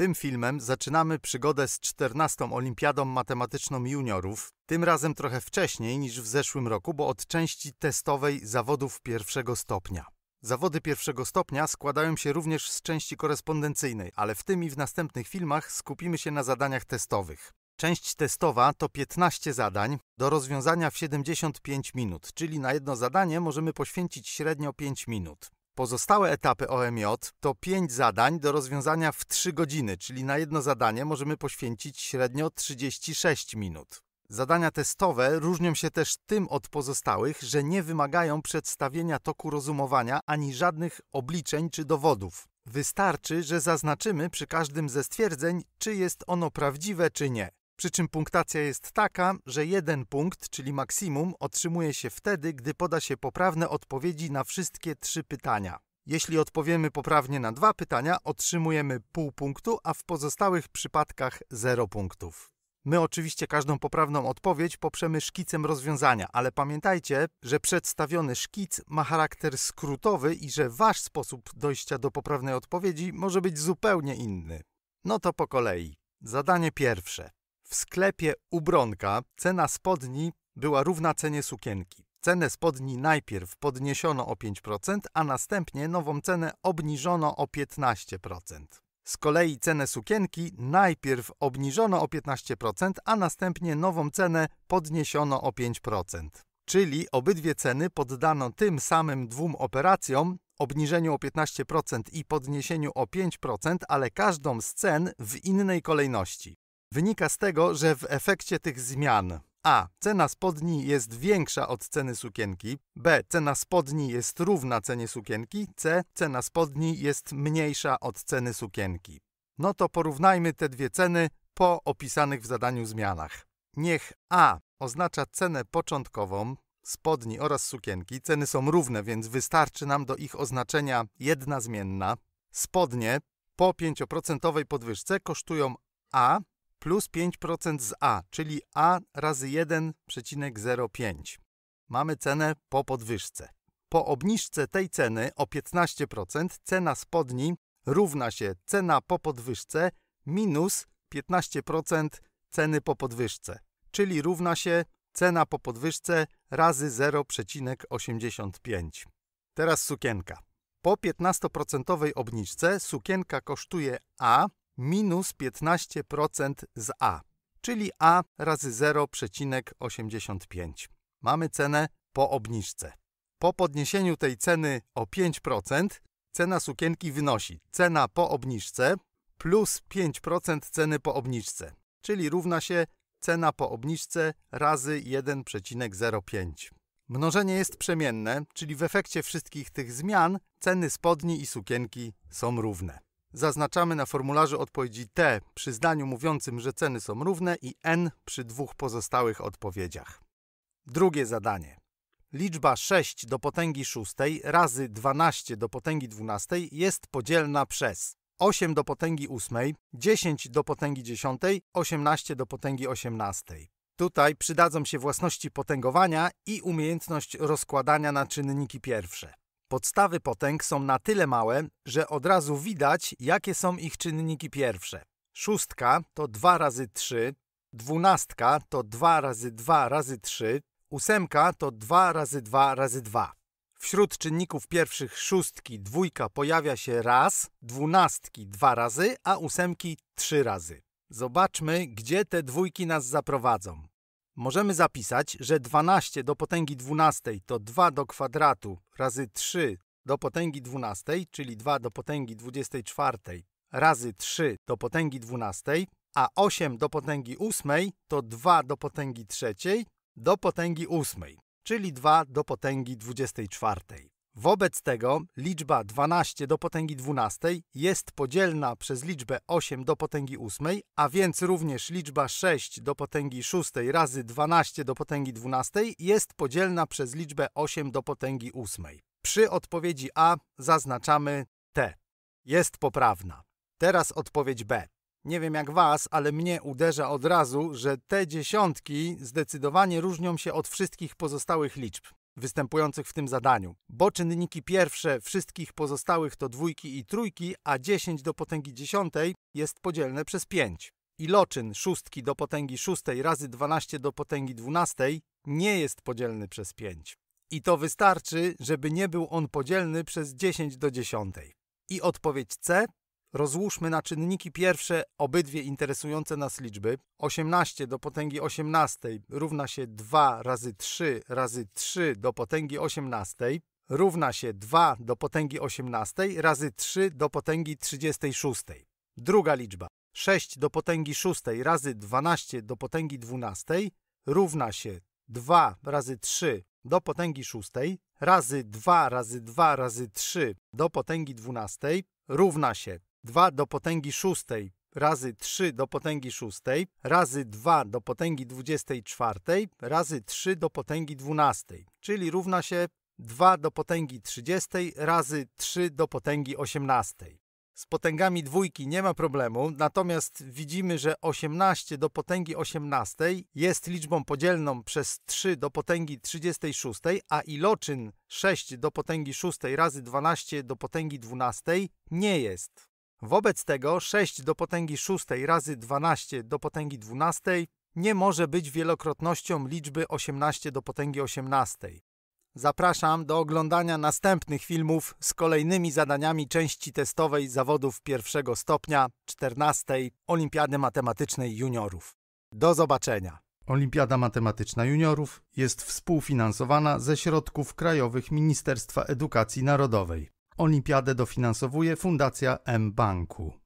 Tym filmem zaczynamy przygodę z 14. Olimpiadą Matematyczną Juniorów, tym razem trochę wcześniej niż w zeszłym roku, bo od części testowej zawodów pierwszego stopnia. Zawody pierwszego stopnia składają się również z części korespondencyjnej, ale w tym i w następnych filmach skupimy się na zadaniach testowych. Część testowa to 15 zadań do rozwiązania w 75 minut, czyli na jedno zadanie możemy poświęcić średnio 5 minut. Pozostałe etapy OMJ to 5 zadań do rozwiązania w 3 godziny, czyli na jedno zadanie możemy poświęcić średnio 36 minut. Zadania testowe różnią się też tym od pozostałych, że nie wymagają przedstawienia toku rozumowania ani żadnych obliczeń czy dowodów. Wystarczy, że zaznaczymy przy każdym ze stwierdzeń, czy jest ono prawdziwe, czy nie. Przy czym punktacja jest taka, że jeden punkt, czyli maksimum, otrzymuje się wtedy, gdy poda się poprawne odpowiedzi na wszystkie trzy pytania. Jeśli odpowiemy poprawnie na dwa pytania, otrzymujemy pół punktu, a w pozostałych przypadkach zero punktów. My oczywiście każdą poprawną odpowiedź poprzemy szkicem rozwiązania, ale pamiętajcie, że przedstawiony szkic ma charakter skrótowy i że wasz sposób dojścia do poprawnej odpowiedzi może być zupełnie inny. No to po kolei. Zadanie pierwsze. W sklepie Ubronka cena spodni była równa cenie sukienki. Cenę spodni najpierw podniesiono o 5%, a następnie nową cenę obniżono o 15%. Z kolei cenę sukienki najpierw obniżono o 15%, a następnie nową cenę podniesiono o 5%. Czyli obydwie ceny poddano tym samym dwóm operacjom, obniżeniu o 15% i podniesieniu o 5%, ale każdą z cen w innej kolejności wynika z tego, że w efekcie tych zmian a. Cena spodni jest większa od ceny sukienki. B. Cena spodni jest równa cenie sukienki. C. Cena spodni jest mniejsza od ceny sukienki. No to porównajmy te dwie ceny po opisanych w zadaniu zmianach. Niech A oznacza cenę początkową spodni oraz sukienki. Ceny są równe, więc wystarczy nam do ich oznaczenia jedna zmienna. Spodnie po 5% podwyżce kosztują A plus 5% z A, czyli A razy 1,05. Mamy cenę po podwyżce. Po obniżce tej ceny o 15% cena spodni równa się cena po podwyżce minus 15% ceny po podwyżce, czyli równa się cena po podwyżce razy 0,85. Teraz sukienka. Po 15% obniżce sukienka kosztuje A minus 15% z A, czyli A razy 0,85. Mamy cenę po obniżce. Po podniesieniu tej ceny o 5% cena sukienki wynosi cena po obniżce plus 5% ceny po obniżce, czyli równa się cena po obniżce razy 1,05. Mnożenie jest przemienne, czyli w efekcie wszystkich tych zmian ceny spodni i sukienki są równe zaznaczamy na formularzu odpowiedzi T przy zdaniu mówiącym, że ceny są równe i N przy dwóch pozostałych odpowiedziach. Drugie zadanie. Liczba 6 do potęgi 6 razy 12 do potęgi 12 jest podzielna przez 8 do potęgi 8, 10 do potęgi 10, 18 do potęgi 18. Tutaj przydadzą się własności potęgowania i umiejętność rozkładania na czynniki pierwsze. Podstawy potęg są na tyle małe, że od razu widać, jakie są ich czynniki pierwsze. Szóstka to 2 razy 3, dwunastka to 2 razy 2 razy 3, ósemka to 2 razy 2 razy 2. Wśród czynników pierwszych szóstki dwójka pojawia się raz, dwunastki dwa razy, a ósemki trzy razy. Zobaczmy, gdzie te dwójki nas zaprowadzą możemy zapisać, że 12 do potęgi 12 to 2 do kwadratu razy 3 do potęgi 12, czyli 2 do potęgi 24 razy 3 do potęgi 12, a 8 do potęgi 8 to 2 do potęgi 3 do potęgi 8, czyli 2 do potęgi 24. Wobec tego liczba 12 do potęgi 12 jest podzielna przez liczbę 8 do potęgi 8, a więc również liczba 6 do potęgi 6 razy 12 do potęgi 12 jest podzielna przez liczbę 8 do potęgi 8. Przy odpowiedzi A zaznaczamy T. Jest poprawna. Teraz odpowiedź B. Nie wiem jak was, ale mnie uderza od razu, że te dziesiątki zdecydowanie różnią się od wszystkich pozostałych liczb występujących w tym zadaniu, bo czynniki pierwsze wszystkich pozostałych to dwójki i trójki, a 10 do potęgi dziesiątej jest podzielne przez 5. Iloczyn szóstki do potęgi szóstej razy 12 do potęgi dwunastej nie jest podzielny przez 5. I to wystarczy, żeby nie był on podzielny przez 10 do dziesiątej. I odpowiedź C Rozłóżmy na czynniki pierwsze obydwie interesujące nas liczby. 18 do potęgi 18 równa się 2 razy 3 razy 3 do potęgi 18 równa się 2 do potęgi 18 razy 3 do potęgi 36. Druga liczba 6 do potęgi 6 razy 12 do potęgi 12 równa się 2 razy 3 do potęgi 6 razy 2 razy 2 razy 3 do potęgi 12 równa się 2 do potęgi szóstej razy 3 do potęgi szóstej razy 2 do potęgi 24 razy 3 do potęgi 12, czyli równa się 2 do potęgi 30 razy 3 do potęgi 18. Z potęgami dwójki nie ma problemu, natomiast widzimy, że 18 do potęgi 18 jest liczbą podzielną przez 3 do potęgi 36, a iloczyn 6 do potęgi 6 razy 12 do potęgi 12 nie jest. Wobec tego 6 do potęgi 6 razy 12 do potęgi 12 nie może być wielokrotnością liczby 18 do potęgi 18. Zapraszam do oglądania następnych filmów z kolejnymi zadaniami części testowej zawodów pierwszego stopnia 14 Olimpiady Matematycznej Juniorów. Do zobaczenia! Olimpiada Matematyczna Juniorów jest współfinansowana ze środków krajowych Ministerstwa Edukacji Narodowej. Olimpiadę dofinansowuje Fundacja M-Banku.